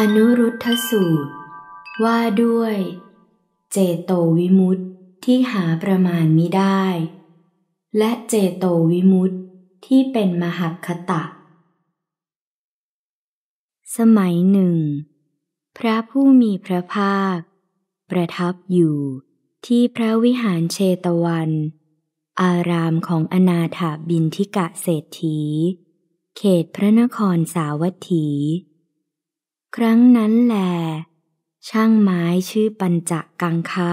อนุรุทธสูตร ว่าด้วย เจโตวิมุตติที่หาประมาณมิได้ และเจโตวิมุตติที่เป็นมหัคตะ สมัยหนึ่ง พระผู้มีพระภาค ประทับอยู่ที่พระวิหารเชตวัน อารามของอนาถาบินทิกะเศรษฐี เขตพระนครสาวัตถีครั้งนั้นแหลช่างไม้ชื่อปัญจกังคะ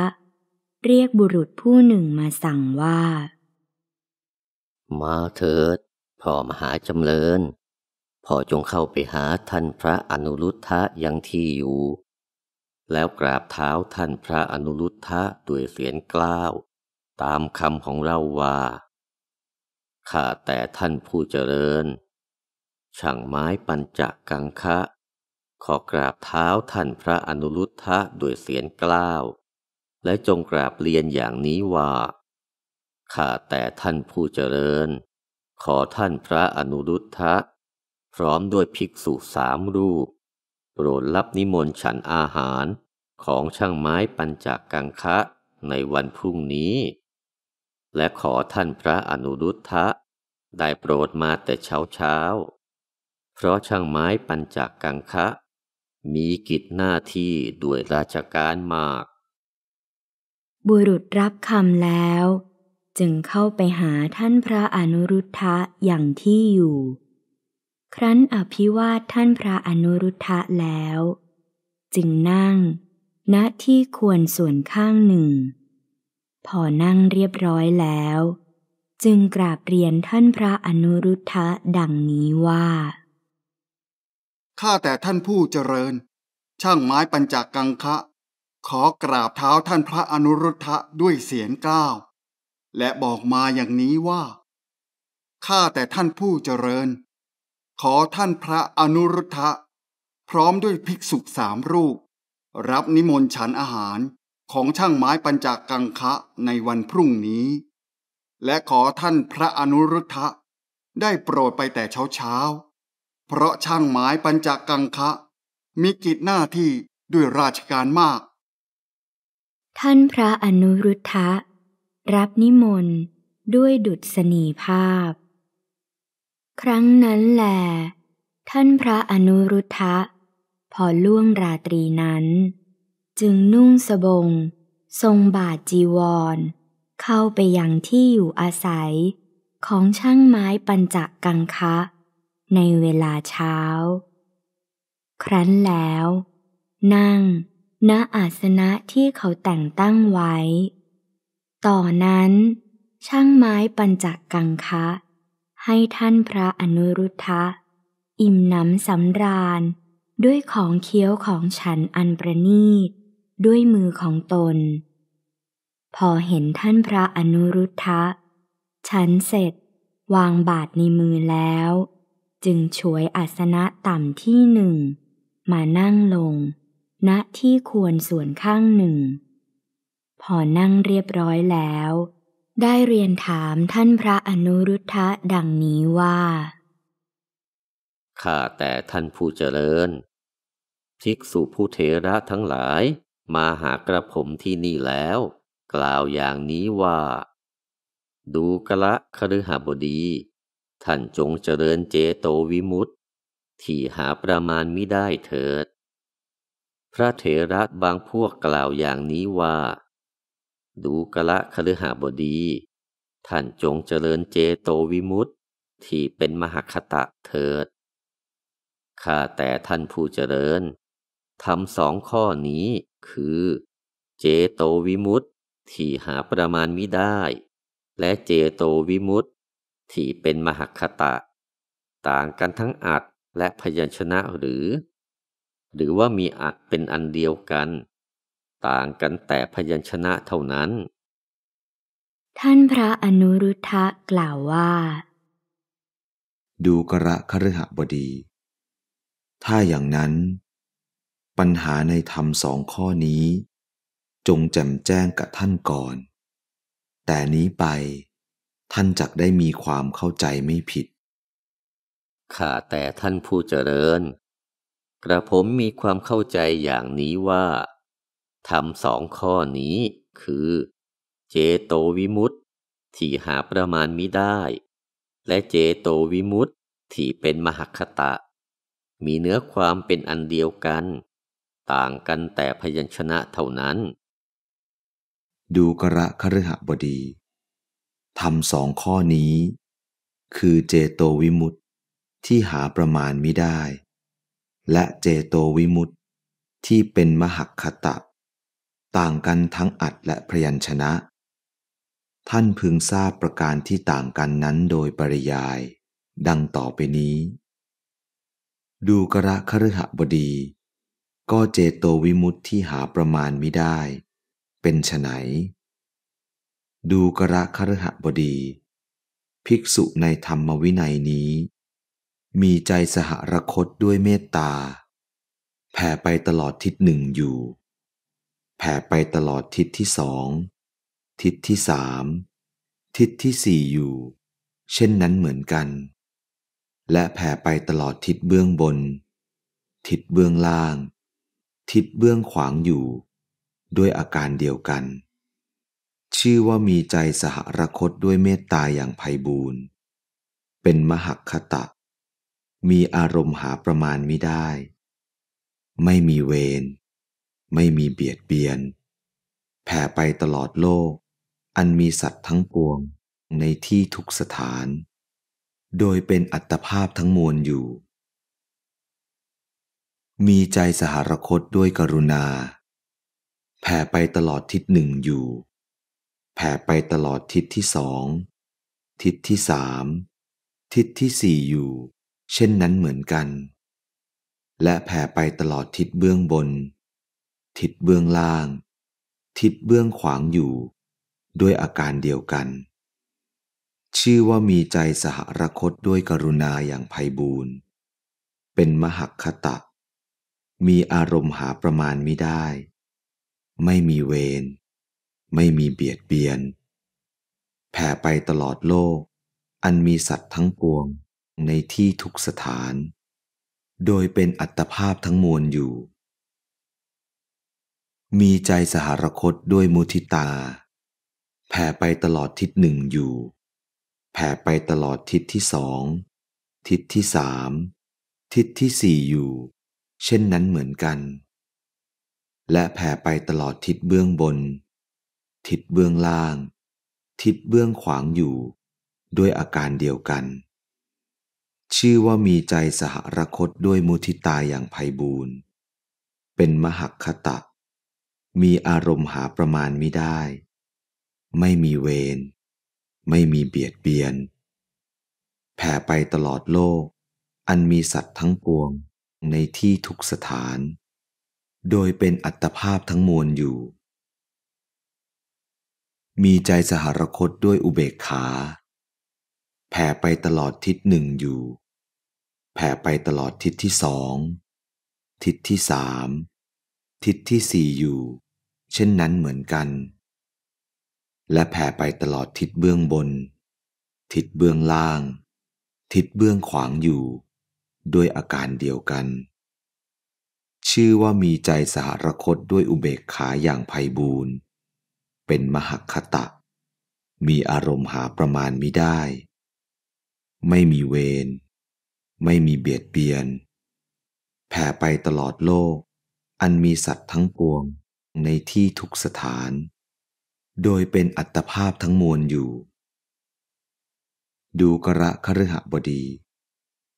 เรียกบุรุษผู้หนึ่งมาสั่งว่า มาเถิด พ่อมหาจำเริญพ่อจงเข้าไปหาท่านพระอนุรุทธะยังที่อยู่ แล้วกราบเท้าท่านพระอนุรุทธะด้วยเสียงกล้าว ตามคำของเราว่าข้าแต่ท่านผู้เจริญ ช่างไม้ปัญจกังคะขอกราบเท้าท่านพระอนุรุทธะด้วยเสียงกล้าว และจงกราบเรียนอย่างนี้ว่าข้าแต่ท่านผู้เจริญ ขอท่านพระอนุรุทธะพร้อมด้วยภิกษุสามรูป โปรดรับนิมนต์ฉันอาหารของช่างไม้ปัญจกกังคะในวันพรุ่งนี้ และขอท่านพระอนุรุทธะได้โปรดมาแต่เช้าเช้าเพราะช่างไม้ปัญจกกังคะมีกิจหน้าที่ด้วยราชการมาก บุรุษรับคำแล้ว จึงเข้าไปหาท่านพระอนุรุทธะอย่างที่อยู่ ครั้นอภิวาทท่านพระอนุรุทธะแล้ว จึงนั่งณที่ควรส่วนข้างหนึ่ง พอนั่งเรียบร้อยแล้ว จึงกราบเรียนท่านพระอนุรุทธะดังนี้ว่าข้าแต่ท่านผู้เจริญ ช่างไม้ปัญจกังคะ ขอกราบเท้าท่านพระอนุรุทธะด้วยเสียงก้าวและบอกมาอย่างนี้ว่าข้าแต่ท่านผู้เจริญ ขอท่านพระอนุรุทธะพร้อมด้วยภิกษุสามรูป รับนิมนต์ฉันอาหารของช่างไม้ปัญจกังคะในวันพรุ่งนี้ และขอท่านพระอนุรุทธะได้โปรดไปแต่เช้าเช้าเพราะช่างหมายปัญจกังคะมีกิจหน้าที่ด้วยราชการมาก ท่านพระอนุรุทธะรับนิมนต์ด้วยดุษณีภาพ ครั้งนั้นแหลท่านพระอนุรุทธะพอล่วงราตรีนั้น จึงนุ่งสบงทรงบาทจีวร เข้าไปยังที่อยู่อาศัยของช่างไม้ปัญจกังคะในเวลาเช้า ครั้นแล้ว นั่งณอาสนะที่เขาแต่งตั้งไว้ ต่อนั้น ช่างไม้ปัญจักกังคะ ให้ท่านพระอนุรุทธะอิ่มหนำสำราญด้วยของเคี้ยวของฉันอันประนีต ด้วยมือของตน พอเห็นท่านพระอนุรุทธะฉันเสร็จวางบาทในมือแล้วจึงช่วย อาสนะต่ำที่หนึ่ง มานั่งลง ณที่ควรส่วนข้างหนึ่ง พอ นั่งเรียบร้อยแล้ว ได้เรียนถามท่านพระอนุรุทธะดังนี้ว่า ข้า แต่ ท่าน ผู้ เจริญภิกษุผู้เทระทั้งหลายมาหากระผมที่นี่แล้ว กล่าวอย่างนี้ว่า ดูกะละคฤหบดีท่านจงเจริญเจโตวิมุตติที่หาประมาณมิได้เถิด พระเถระบางพวกกล่าวอย่างนี้ว่า ดูกะละคฤหบดีท่านจงเจริญเจโตวิมุตติที่เป็นมหคตะเถิด ข้าแต่ท่านผู้เจริญทำสองข้อนี้คือ เจโตวิมุตติที่หาประมาณมิได้ และเจโตวิมุตติที่เป็นมหคตะ ต่างกันทั้งอัดและพยัญชนะหรือ หรือว่ามีอัดเป็นอันเดียวกัน ต่างกันแต่พยัญชนะเท่านั้น ท่านพระอนุรุทธะกล่าวว่า ดูกระคฤหบดี ถ้าอย่างนั้น ปัญหาในธรรมสองข้อนี้ จงแจมแจ้งกับท่านก่อน แต่นี้ไปท่านจักได้มีความเข้าใจไม่ผิด ข้าแต่ท่านผู้เจริญ กระผมมีความเข้าใจอย่างนี้ว่าทำสองข้อนี้คือ เจโตวิมุตติที่หาประมาณมิได้ และเจโตวิมุตติที่เป็นมหคตะมีเนื้อความเป็นอันเดียวกัน ต่างกันแต่พยัญชนะเท่านั้น ดูกระคฤหบดีทำสองข้อนี้ คือเจโตวิมุตติที่หาประมาณไม่ได้ และเจโตวิมุตติที่เป็นมหักคตะต่างกันทั้งอัดและพยัญชนะ ท่านพึงทราบประการที่ต่างกันนั้นโดยปริยาย ดังต่อไปนี้ ดูกระคฤหบดี ก็เจโตวิมุตติที่หาประมาณไม่ได้ เป็นไฉนดูกระคฤหบดี ภิกษุในธรรมวินัยนี้ มีใจสหรคตด้วยเมตตา แผ่ไปตลอดทิศหนึ่งอยู่ แผ่ไปตลอดทิศที่สอง ทิศที่สาม ทิศที่สี่อยู่ เช่นนั้นเหมือนกัน และแผ่ไปตลอดทิศเบื้องบนทิศเบื้องล่าง ทิศเบื้องขวางอยู่ ด้วยอาการเดียวกันชื่อว่ามีใจสหรคตด้วยเมตตาอย่างไพบูรณ์เป็นมหักคตะ มีอารมณ์หาประมาณไม่ได้ ไม่มีเวร ไม่มีเบียดเบียน แผ่ไปตลอดโลก อันมีสัตว์ทั้งปวงในที่ทุกสถาน โดยเป็นอัตภาพทั้งมวลอยู่ มีใจสหรคตด้วยกรุณา แผ่ไปตลอดทิศหนึ่งอยู่แผ่ไปตลอดทิศที่สอง ทิศที่สาม ทิศที่สี่อยู่ เช่นนั้นเหมือนกัน และแผ่ไปตลอดทิศเบื้องบน ทิศเบื้องล่าง ทิศเบื้องขวางอยู่ ด้วยอาการเดียวกัน ชื่อว่ามีใจสหรคตด้วยกรุณาอย่างไพบูรณ์ เป็นมหักคตะ มีอารมณ์หาประมาณไม่ได้ ไม่มีเวรไม่มีเบียดเบียน แผ่ไปตลอดโลก อันมีสัตว์ทั้งปวงในที่ทุกสถาน โดยเป็นอัตภาพทั้งมวลอยู่ มีใจสหรคตด้วยมุทิตา แผ่ไปตลอดทิศหนึ่งอยู่ แผ่ไปตลอดทิศที่สอง ทิศที่สามทิศที่สี่อยู่ เช่นนั้นเหมือนกัน และแผ่ไปตลอดทิศเบื้องบนทิศเบื้องล่าง ทิศเบื้องขวางอยู่ด้วยอาการเดียวกัน ชื่อว่ามีใจสหรคตด้วยมุทิตาอย่างไพบูรณ์ เป็นมหักคตะ มีอารมณ์หาประมาณไม่ได้ ไม่มีเวร ไม่มีเบียดเบียน แผ่ไปตลอดโลก อันมีสัตว์ทั้งปวงในที่ทุกสถาน โดยเป็นอัตภาพทั้งมวลอยู่มีใจสหรคตด้วยอุเบกขาแผ่ไปตลอดทิศหนึ่งอยู่ แผ่ไปตลอดทิศที่สองทิศที่สามทิศที่สี่อยู่ เช่นนั้นเหมือนกัน และแผ่ไปตลอดทิศเบื้องบน ทิศเบื้องล่าง ทิศเบื้องขวางอยู่ด้วยอาการเดียวกัน ชื่อว่ามีใจสหรคตด้วยอุเบกขาอย่างไพบูรณ์เป็นมหคตะมีอารมณ์หาประมาณมิได้ ไม่มีเวรไม่มีเบียดเบียน แผ่ไปตลอดโลก อันมีสัตว์ทั้งปวงในที่ทุกสถาน โดยเป็นอัตภาพทั้งมวลอยู่ ดูกระคฤหบดี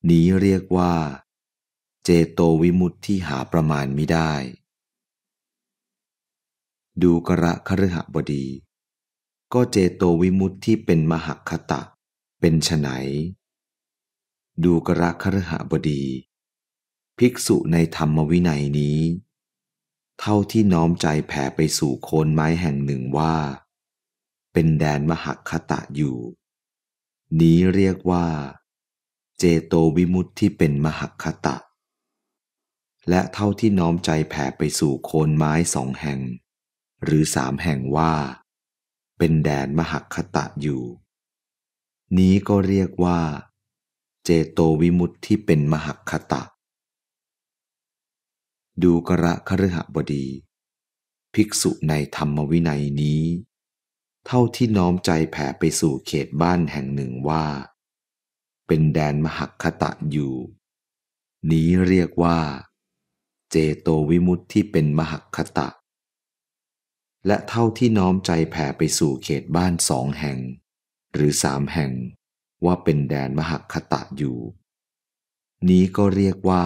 นี้เรียกว่า เจโตวิมุตที่หาประมาณมิได้ดูกระคฤหบดี ก็เจโตวิมุตติที่เป็นมหคตะ เป็นไนดูกระคฤหบดี ภิกษุในธรรมวินัยนี้ เท่าที่น้อมใจแผ่ไปสู่โคนไม้แห่งหนึ่งว่า เป็นแดนมหคตะอยู่ นี้เรียกว่า เจโตวิมุตติที่เป็นมหคตะ และเท่าที่น้อมใจแผ่ไปสู่โคนไม้สองแห่งหรือสามแห่งว่า เป็นแดนมหัคตะอยู่ นี้ก็เรียกว่า เจโตวิมุตติที่เป็นมหัคตะ ดูกระคฤหบดี ภิกษุในธรรมวินัยนี้ เท่าที่น้อมใจแผ่ไปสู่เขตบ้านแห่งหนึ่งว่า เป็นแดนมหัคตะอยู่ นี้เรียกว่า เจโตวิมุตติที่เป็นมหัคตะและเท่าที่น้อมใจแผ่ไปสู่เขตบ้านสองแห่ง หรือสามแห่ง ว่าเป็นแดนมหคตะอยู่ นี้ก็เรียกว่า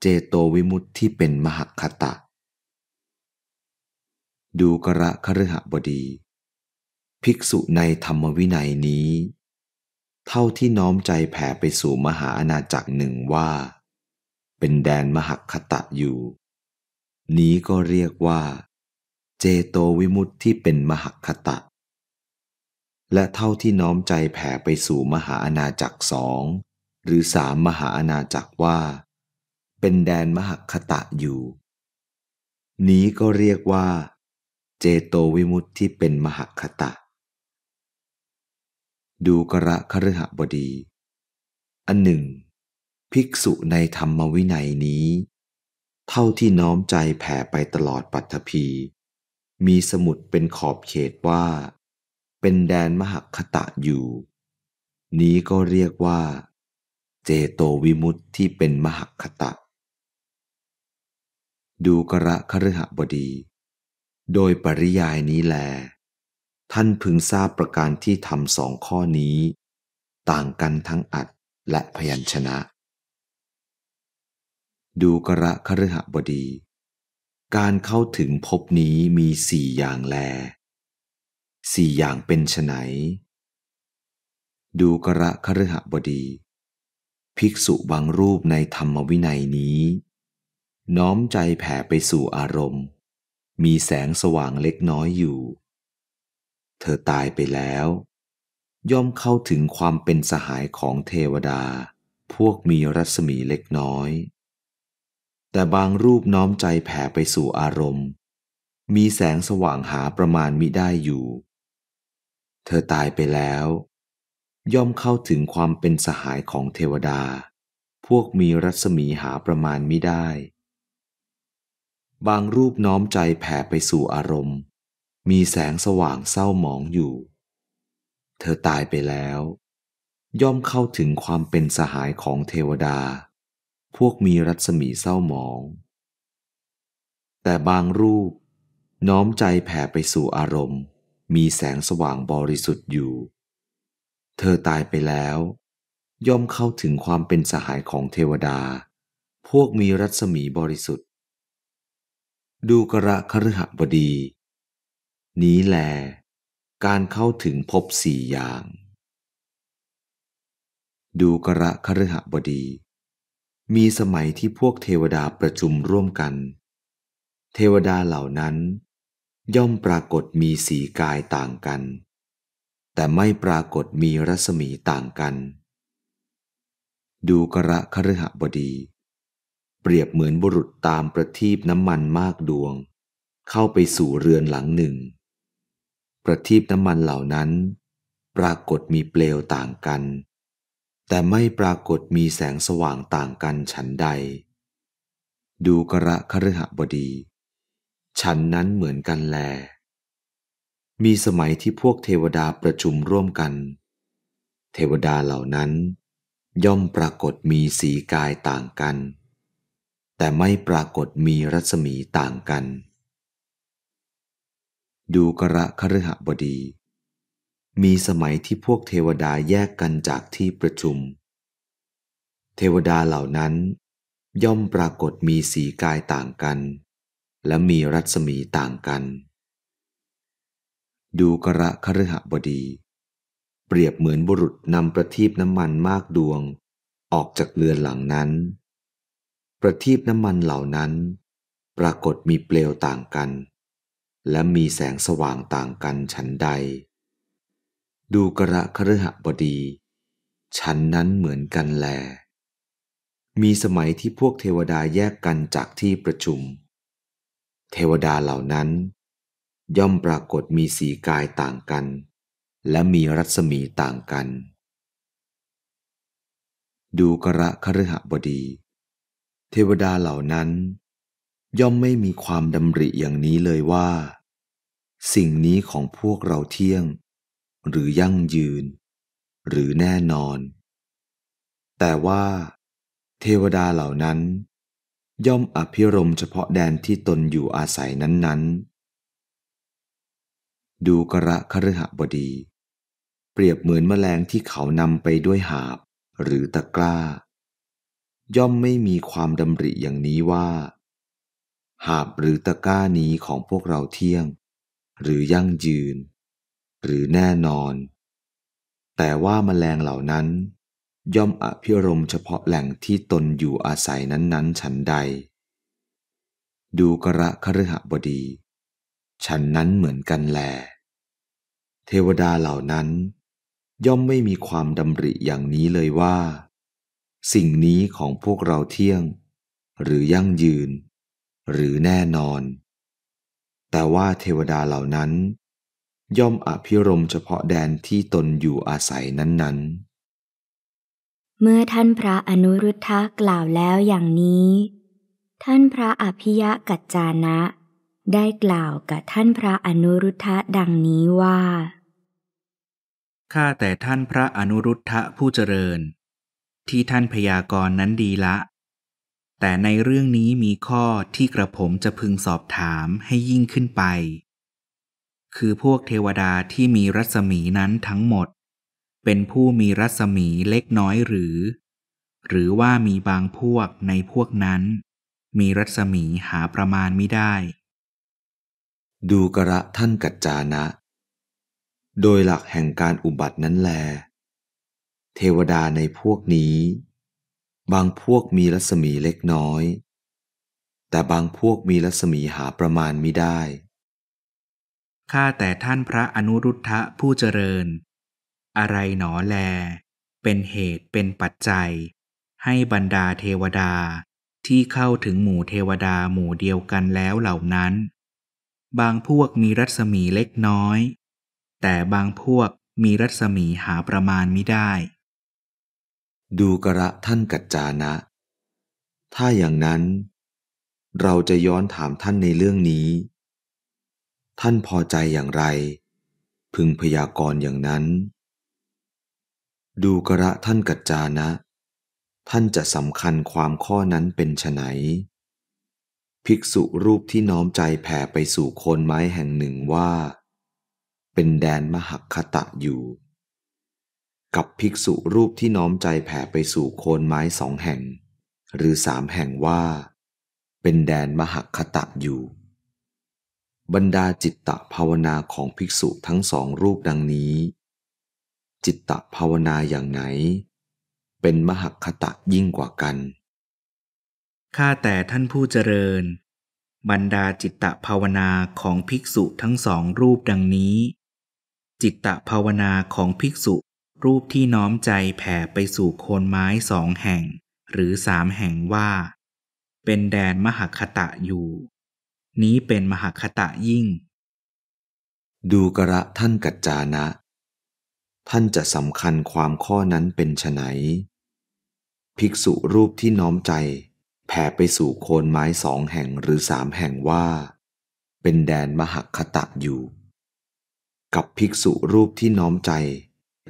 เจโตวิมุตติที่เป็นมหคตะ ดูกระคฤหบดี ภิกษุในธรรมวินัยนี้ เท่าที่น้อมใจแผ่ไปสู่มหาอาณาจักรหนึ่งว่า เป็นแดนมหคตะอยู่ นี้ก็เรียกว่าเจโตวิมุตติที่เป็นมหคตะ และเท่าที่น้อมใจแผ่ไปสู่มหาอาณาจักรสองหรือสามมหาอาณาจักรว่า เป็นแดนมหคตะอยู่ นี้ก็เรียกว่าเจโตวิมุตติที่เป็นมหคตะ ดูกระคฤหบดี อันหนึ่งภิกษุในธรรมวินัยนี้ เท่าที่น้อมใจแผ่ไปตลอดปัตถภีมีสมุดเป็นขอบเขตว่า เป็นแดนมหคตะอยู่ นี้ก็เรียกว่า เจโตวิมุตที่เป็นมหคตะ ดูกระคฤหบดี โดยปริยายนี้แล ท่านพึงทราบประการที่ทำสองข้อนี้ ต่างกันทั้งอัดและพยัญชนะ ดูกระคฤหบดีการเข้าถึงพบนี้มีสี่อย่างแลสี่อย่างเป็นไฉนดูกระคฤหบดี ภิกษุบางรูปในธรรมวินัยนี้ น้อมใจแผ่ไปสู่อารมณ์ มีแสงสว่างเล็กน้อยอยู่ เธอตายไปแล้ว ย่อมเข้าถึงความเป็นสหายของเทวดา พวกมีรัศมีเล็กน้อยแต่บางรูปน้อมใจแผ่ไปสู่อารมณ์ มีแสงสว่างหาประมาณมิได้อยู่ เธอตายไปแล้ว ย่อมเข้าถึงความเป็นสหายของเทวดา พวกมีรัศมีหาประมาณมิได้ บางรูปน้อมใจแผ่ไปสู่อารมณ์ มีแสงสว่างเศร้าหมองอยู่ เธอตายไปแล้วย่อมเข้าถึงความเป็นสหายของเทวดาพวกมีรัศมีเศร้าหมอง แต่บางรูปน้อมใจแผ่ไปสู่อารมณ์ มีแสงสว่างบริสุทธิ์อยู่ เธอตายไปแล้ว ย่อมเข้าถึงความเป็นสหายของเทวดา พวกมีรัศมีบริสุทธิ์ ดูกระคฤหบดี นี้แล การเข้าถึงพบสี่อย่าง ดูกระคฤหบดีมีสมัยที่พวกเทวดาประชุมร่วมกัน เทวดาเหล่านั้น ย่อมปรากฏมีสีกายต่างกัน แต่ไม่ปรากฏมีรัศมีต่างกัน ดูกระคฤหบดี เปรียบเหมือนบุรุษตามประทีปน้ำมันมากดวง เข้าไปสู่เรือนหลังหนึ่ง ประทีปน้ำมันเหล่านั้น ปรากฏมีเปลวต่างกันแต่ไม่ปรากฏมีแสงสว่างต่างกันฉันใด ดูกระคฤหบดี ฉันนั้นเหมือนกันแล มีสมัยที่พวกเทวดาประชุมร่วมกัน เทวดาเหล่านั้น ย่อมปรากฏมีสีกายต่างกัน แต่ไม่ปรากฏมีรัศมีต่างกัน ดูกระคฤหบดีมีสมัยที่พวกเทวดาแยกกันจากที่ประชุม เทวดาเหล่านั้นย่อมปรากฏมีสีกายต่างกัน และมีรัศมีต่างกัน ดูกระคฤหบดี เปรียบเหมือนบุรุษนำประทีปน้ำมันมากดวง ออกจากเรือนหลังนั้น ประทีปน้ำมันเหล่านั้น ปรากฏมีเปลวต่างกัน และมีแสงสว่างต่างกันฉันใดดูกระคฤหบดี ฉันนั้นเหมือนกันแล มีสมัยที่พวกเทวดาแยกกันจากที่ประชุม เทวดาเหล่านั้น ย่อมปรากฏมีสีกายต่างกัน และมีรัศมีต่างกัน ดูกระคฤหบดี เทวดาเหล่านั้น ย่อมไม่มีความดำริอย่างนี้เลยว่า สิ่งนี้ของพวกเราเที่ยงหรือยั่งยืน หรือแน่นอน แต่ว่าเทวดาเหล่านั้น ย่อมอภิรมเฉพาะแดนที่ตนอยู่อาศัยนั้นๆดูกระคฤหบดี เปรียบเหมือนแมลงที่เขานำไปด้วยหาบหรือตะกร้า ย่อมไม่มีความดำริอย่างนี้ว่าหาบหรือตะกร้านี้ของพวกเราเที่ยง หรือยั่งยืนหรือแน่นอน แต่ว่าแมลงเหล่านั้น ย่อมอภิรมเฉพาะแหล่งที่ตนอยู่อาศัยนั้นๆ ฉันใด ดูกระคฤหบดี ฉันนั้นเหมือนกันแล เทวดาเหล่านั้น ย่อมไม่มีความดำริอย่างนี้เลยว่า สิ่งนี้ของพวกเราเที่ยง หรือยั่งยืน หรือแน่นอน แต่ว่าเทวดาเหล่านั้นย่อมอภิรมเฉพาะแดนที่ตนอยู่อาศัยนั้นๆ เมื่อท่านพระอนุรุทธะกล่าวแล้วอย่างนี้ ท่านพระอภิยะกัจจานะได้กล่าวกับท่านพระอนุรุทธะดังนี้ว่า ข้าแต่ท่านพระอนุรุทธะผู้เจริญ ที่ท่านพยากรณ์นั้นดีละ แต่ในเรื่องนี้มีข้อที่กระผมจะพึงสอบถามให้ยิ่งขึ้นไปคือพวกเทวดาที่มีรัศมีนั้นทั้งหมดเป็นผู้มีรัศมีเล็กน้อยหรือ หรือว่ามีบางพวกในพวกนั้น มีรัศมีหาประมาณไม่ได้ ดูกระท่านกัจจานะ โดยหลักแห่งการอุบัตินั้นแล เทวดาในพวกนี้ บางพวกมีรัศมีเล็กน้อย แต่บางพวกมีรัศมีหาประมาณไม่ได้ข้าแต่ท่านพระอนุรุทธะผู้เจริญ อะไรหนอแลเป็นเหตุเป็นปัจจัยให้บรรดาเทวดาที่เข้าถึงหมู่เทวดาหมู่เดียวกันแล้วเหล่านั้น บางพวกมีรัศมีเล็กน้อย แต่บางพวกมีรัศมีหาประมาณไม่ได้ ดูกระท่านกัจจานะ ถ้าอย่างนั้นเราจะย้อนถามท่านในเรื่องนี้ท่านพอใจอย่างไร พึงพยากรณ์อย่างนั้น ดูกระท่านกัจจานะ ท่านจะสำคัญความข้อนั้นเป็นไฉนภิกษุรูปที่น้อมใจแผ่ไปสู่โคนไม้แห่งหนึ่งว่า เป็นแดนมหักคตะอยู่ กับภิกษุรูปที่น้อมใจแผ่ไปสู่โคนไม้สองแห่ง หรือสามแห่งว่า เป็นแดนมหักคตะอยู่บรรดาจิตตภาวนาของภิกษุทั้งสองรูปดังนี้ จิตตภาวนาอย่างไหนเป็นมหคตะยิ่งกว่ากันข้าแต่ท่านผู้เจริญ บรรดาจิตตภาวนาของภิกษุทั้งสองรูปดังนี้ จิตตภาวนาของภิกษุรูปที่น้อมใจแผ่ไปสู่โคนไม้สองแห่ง หรือสามแห่งว่า เป็นแดนมหคตะอยู่นี้เป็นมหาคตะยิ่ง ดูกระท่านกัจจานะ ท่านจะสำคัญความข้อนั้นเป็นไฉนภิกษุรูปที่น้อมใจแผ่ไปสู่โคนไม้สองแห่งหรือสามแห่งว่า เป็นแดนมหคตะอยู่ กับภิกษุรูปที่น้อมใจ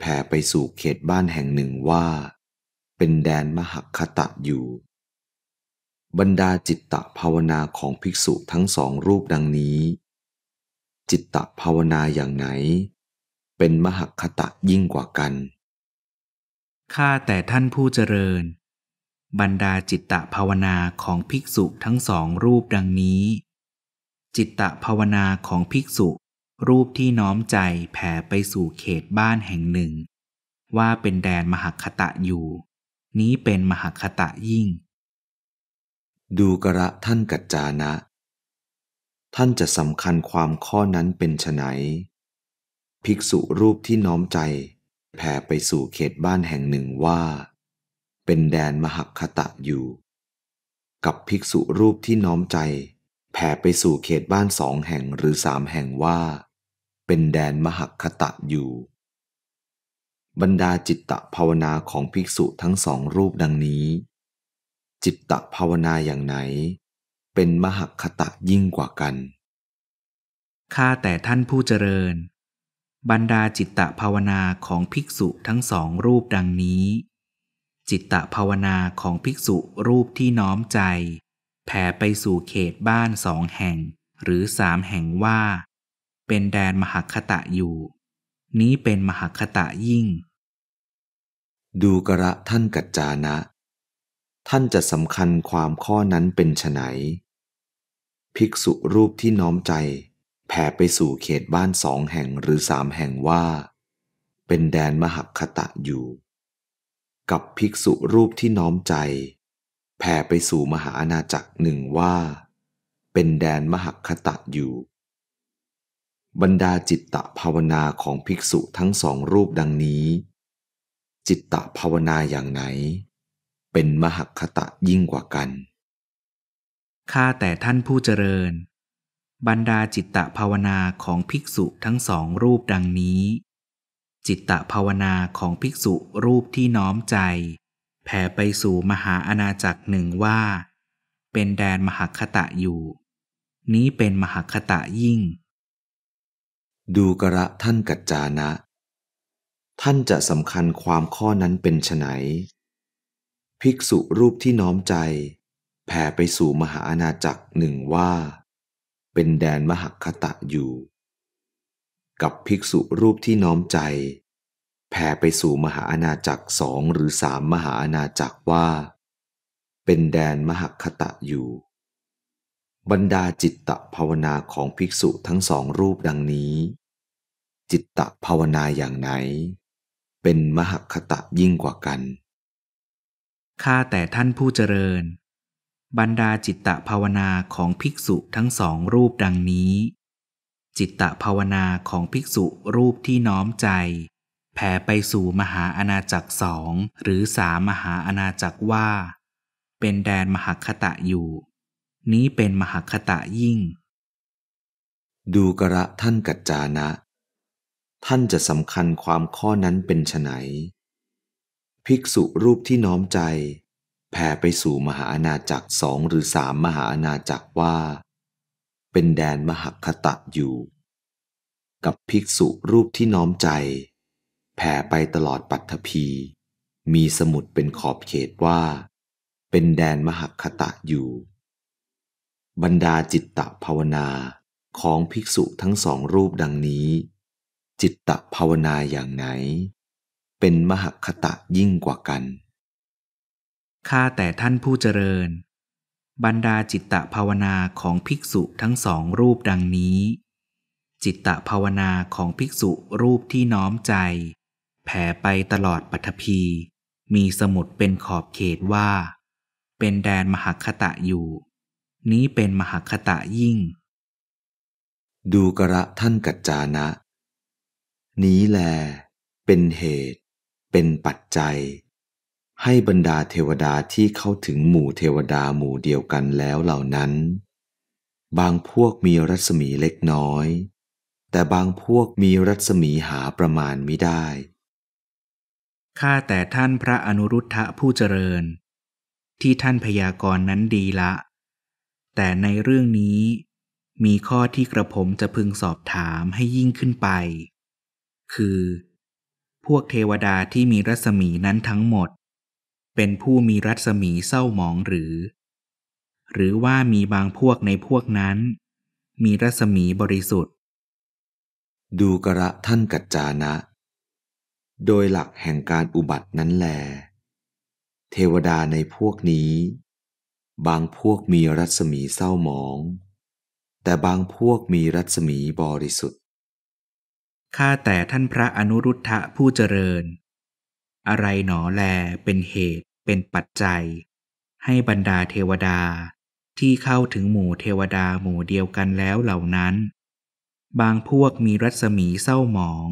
แผ่ไปสู่เขตบ้านแห่งหนึ่งว่า เป็นแดนมหคตะอยู่บรรดาจิตตภาวนาของภิกษุทั้งสองรูปดังนี้ จิตตภาวนาอย่างไหนเป็นมหคตะยิ่งกว่ากัน ข้าแต่ท่านผู้เจริญ บรรดาจิตตภาวนาของภิกษุทั้งสองรูปดังนี้จิตตภาวนาของภิกษุรูปที่น้อมใจแผ่ไปสู่เขตบ้านแห่งหนึ่ง ว่าเป็นแดนมหคตะอยู่นี้เป็นมหคตะยิ่งดูกระท่านกัจจานะ ท่านจะสำคัญความข้อนั้นเป็นไฉนภิกษุรูปที่น้อมใจ แผ่ไปสู่เขตบ้านแห่งหนึ่งว่า เป็นแดนมหักคตะอยู่ กับภิกษุรูปที่น้อมใจ แผ่ไปสู่เขตบ้านสองแห่งหรือสามแห่งว่า เป็นแดนมหักคตะอยู่ บรรดาจิตตภาวนาของภิกษุทั้งสองรูปดังนี้จิตตภาวนาอย่างไหน เป็นมหคตะยิ่งกว่ากัน ข้าแต่ท่านผู้เจริญ บรรดาจิตตภาวนาของภิกษุทั้งสองรูปดังนี้ จิตตภาวนาของภิกษุรูปที่น้อมใจ แผ่ไปสู่เขตบ้านสองแห่งหรือสามแห่งว่า เป็นแดนมหคตะอยู่ นี้เป็นมหคตะยิ่ง ดูกระท่านกัจจานะท่านจะสำคัญความข้อนั้นเป็นไนภิกษุรูปที่น้อมใจ แผ่ไปสู่เขตบ้านสองแห่งหรือสามแห่งว่า เป็นแดนมหักคตะอยู่ กับภิกษุรูปที่น้อมใจ แผ่ไปสู่มหาอาณาจักรหนึ่งว่า เป็นแดนมหักคตะอยู่ บรรดาจิตตภาวนาของภิกษุทั้งสองรูปดังนี้ จิตตภาวนาอย่างไหนเป็นมหคตะยิ่งกว่ากัน ข้าแต่ท่านผู้เจริญ บรรดาจิตตภาวนาของภิกษุทั้งสองรูปดังนี้ จิตตภาวนาของภิกษุรูปที่น้อมใจแผ่ไปสู่มหาอาณาจักรหนึ่งว่า เป็นแดนมหคตะอยู่ นี้เป็นมหคตะยิ่ง ดูกระท่านกัจจานะ ท่านจะสำคัญความข้อนั้นเป็นไฉนภิกษุรูปที่น้อมใจแผ่ไปสู่มหาอาณาจักรหนึ่งว่าเป็นแดนมหคตะอยู่ กับภิกษุรูปที่น้อมใจแผ่ไปสู่มหาอาณาจักรสองหรือสามมหาอาณาจักรว่าเป็นแดนมหคตะอยู่ บรรดาจิตตภาวนาของภิกษุทั้งสองรูปดังนี้ จิตตภาวนาอย่างไหนเป็นมหคตะยิ่งกว่ากันข้าแต่ท่านผู้เจริญ บรรดาจิตตภาวนาของภิกษุทั้งสองรูปดังนี้ จิตตภาวนาของภิกษุรูปที่น้อมใจ แผ่ไปสู่มหาอาณาจักรสองหรือสามมหาอาณาจักรว่า เป็นแดนมหคตะอยู่ นี้เป็นมหคตะยิ่ง ดูกระท่านกัจจานะ ท่านจะสำคัญความข้อนั้นเป็นไฉนภิกษุรูปที่น้อมใจแผ่ไปสู่มหาอาณาจักรสองหรือสามมหาอาณาจักรว่า เป็นแดนมหัคตะอยู่ กับภิกษุรูปที่น้อมใจแผ่ไปตลอดปัทภีมีสมุดเป็นขอบเขตว่า เป็นแดนมหัคตะอยู่ บรรดาจิตตภาวนาของภิกษุทั้งสองรูปดังนี้ จิตตภาวนาอย่างไหนเป็นมหคตะยิ่งกว่ากัน ข้าแต่ท่านผู้เจริญ บรรดาจิตตภาวนาของภิกษุทั้งสองรูปดังนี้ จิตตภาวนาของภิกษุรูปที่น้อมใจ แผ่ไปตลอดปัทภีมีสมุดเป็นขอบเขตว่า เป็นแดนมหคตะอยู่ นี้เป็นมหคตะยิ่ง ดูกระท่านกัจจานะ นี้แลเป็นเหตุเป็นปัจจัย ให้บรรดาเทวดาที่เข้าถึงหมู่เทวดาหมู่เดียวกันแล้วเหล่านั้น บางพวกมีรัศมีเล็กน้อย แต่บางพวกมีรัศมีหาประมาณไม่ได้ ข้าแต่ท่านพระอนุรุทธะผู้เจริญ ที่ท่านพยากรณ์นั้นดีละ แต่ในเรื่องนี้มีข้อที่กระผมจะพึงสอบถามให้ยิ่งขึ้นไป คือพวกเทวดาที่มีรัศมีนั้นทั้งหมดเป็นผู้มีรัศมีเศร้าหมองหรือ หรือว่ามีบางพวกในพวกนั้นมีรัศมีบริสุทธิ์ ดูกระท่านกัจจานะ โดยหลักแห่งการอุบัตินั้นแลเทวดาในพวกนี้ บางพวกมีรัศมีเศร้าหมอง แต่บางพวกมีรัศมีบริสุทธิ์ข้าแต่ท่านพระอนุรุทธะผู้เจริญ อะไรหนอแลเป็นเหตุเป็นปัจจัย ให้บรรดาเทวดาที่เข้าถึงหมู่เทวดาหมู่เดียวกันแล้วเหล่านั้น บางพวกมีรัศมีเศร้าหมอง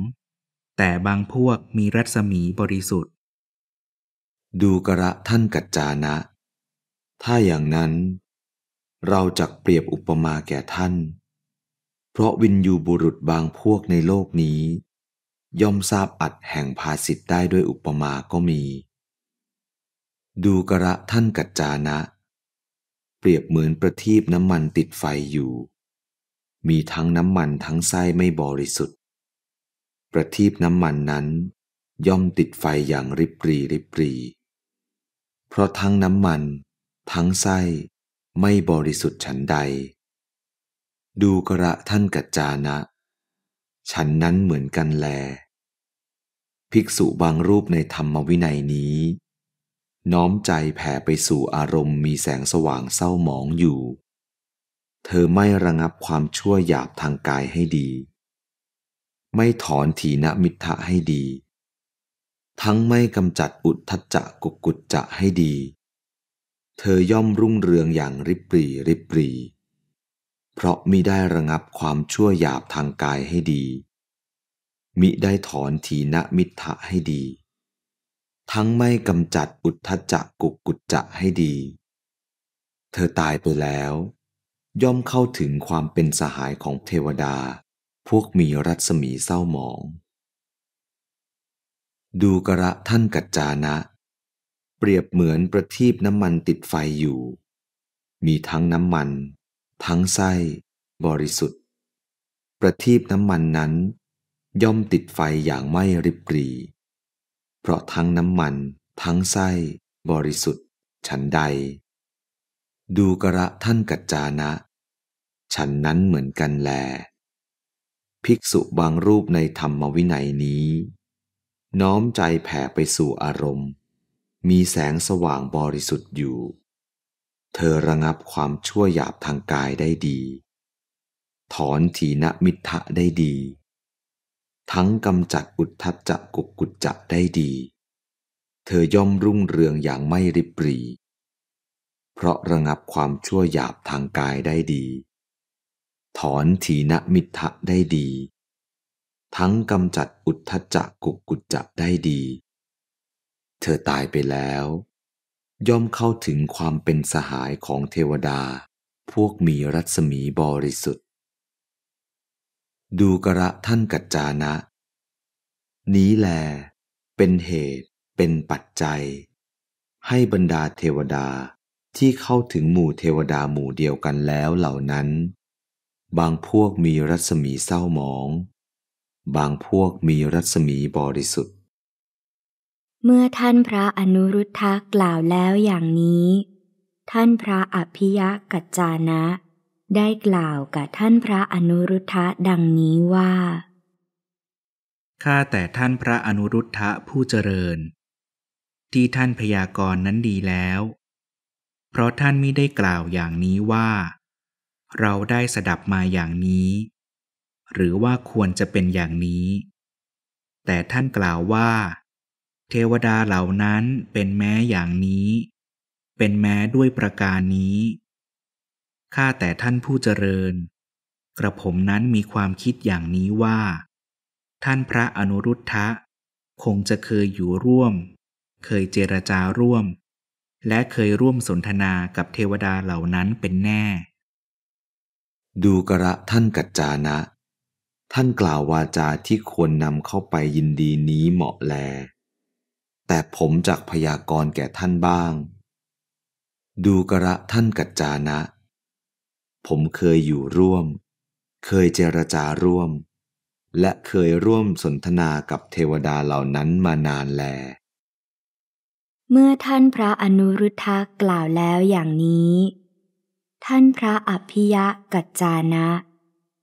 แต่บางพวกมีรัศมีบริสุทธิ์ ดูกระท่านกัจจานะ ถ้าอย่างนั้นเราจะเปรียบอุปมาแก่ท่านเพราะวินยูบุรุษบางพวกในโลกนี้ย่อมทราบอัดแห่งภาสิทธ์ได้ด้วยอุปมาก็มี ดูกระท่านกัจจานะ เปรียบเหมือนประทีปน้ำมันติดไฟอยู่ มีทั้งน้ำมันทั้งไส้ไม่บริสุทธิ์ ประทีปน้ำมันนั้น ย่อมติดไฟอย่างริบรีริบรี เพราะทั้งน้ำมันทั้งไส้ไม่บริสุทธิ์ฉันใดดูกระท่านกัจจานะ ฉันนั้นเหมือนกันแล ภิกษุบางรูปในธรรมวินัยนี้ น้อมใจแผ่ไปสู่อารมณ์ มีแสงสว่างเศร้าหมองอยู่ เธอไม่ระงับความชั่วหยาบทางกายให้ดี ไม่ถอนถีนมิทะให้ดี ทั้งไม่กำจัดอุทธัจจะกุกุจจะให้ดี เธอย่อมรุ่งเรืองอย่างริบปรี ริบปรีเพราะมิได้ระงับความชั่วหยาบทางกายให้ดี มิได้ถอนทีนมิทะให้ดี ทั้งไม่กำจัดอุทธจักกุกุจจะให้ดี เธอตายไปแล้ว ย่อมเข้าถึงความเป็นสหายของเทวดาพวกมีรัศมีเศร้าหมอง ดูกระท่านกัจจานะ เปรียบเหมือนประทีปน้ำมันติดไฟอยู่ มีทั้งน้ำมันทั้งไส้ บริสุทธิ์ ประทีปน้ำมันนั้น ย่อมติดไฟอย่างไม่ริบรี เพราะทั้งน้ำมัน ทั้งไส้ บริสุทธิ์ฉันใด ดูกระท่านกัจจานะฉันนั้นเหมือนกันแล ภิกษุบางรูปในธรรมวินัยนี้ น้อมใจแผ่ไปสู่อารมณ์ มีแสงสว่างบริสุทธิ์อยู่เธอระงับความชั่วหยาบทางกายได้ดี ถอนทีนมิทะได้ดี ทั้งกำจัดอุทธัจจะกุกกุจจะได้ดี เธอย่อมรุ่งเรืองอย่างไม่ริบรี เพราะระงับความชั่วหยาบทางกายได้ดี ถอนทีนมิทะได้ดี ทั้งกำจัดอุทธัจจะกุกกุจจะได้ดี เธอตายไปแล้วย่อมเข้าถึงความเป็นสหายของเทวดา พวกมีรัศมีบริสุทธิ์ ดูกระท่านกัจจานะ นี้แลเป็นเหตุเป็นปัจจัย ให้บรรดาเทวดาที่เข้าถึงหมู่เทวดาหมู่เดียวกันแล้วเหล่านั้น บางพวกมีรัศมีเศร้าหมอง บางพวกมีรัศมีบริสุทธิ์เมื่อท่านพระอนุรุทธะกล่าวแล้วอย่างนี้ ท่านพระอภิยะกัจจานะได้กล่าวกับท่านพระอนุรุทธะดังนี้ว่า ข้าแต่ท่านพระอนุรุทธะผู้เจริญ ที่ท่านพยากรณ์นั้นดีแล้ว เพราะท่านไม่ได้กล่าวอย่างนี้ว่า เราได้สดับมาอย่างนี้ หรือว่าควรจะเป็นอย่างนี้ แต่ท่านกล่าวว่าเทวดาเหล่านั้นเป็นแม้อย่างนี้ เป็นแม้ด้วยประการนี้ ข้าแต่ท่านผู้เจริญ กระผมนั้นมีความคิดอย่างนี้ว่า ท่านพระอนุรุทธะคงจะเคยอยู่ร่วม เคยเจรจาร่วม และเคยร่วมสนทนากับเทวดาเหล่านั้นเป็นแน่ ดูกระท่านกัจจานะ ท่านกล่าววาจาที่ควรนำเข้าไปยินดีนี้เหมาะแลแต่ผมจักพยากรณ์แก่ท่านบ้าง ดูกระท่านกัจจานะ ผมเคยอยู่ร่วม เคยเจรจาร่วม และเคยร่วมสนทนากับเทวดาเหล่านั้นมานานแล เมื่อท่านพระอนุรุทธะกล่าวแล้วอย่างนี้ ท่านพระอภิยะกัจจานะ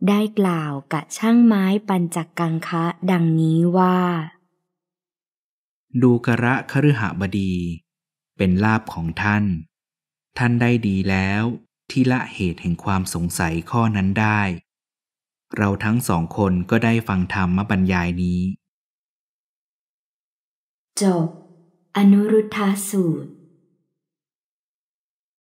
ได้กล่าวกับช่างไม้ปัญจกังคะดังนี้ว่าดูกระคฤหบดีเป็นลาบของท่าน ท่านได้ดีแล้วที่ละเหตุแห่งความสงสัยข้อนั้นได้ เราทั้งสองคนก็ได้ฟังธรรมบรรยายนี้ จบ อนุรุทธาสูตร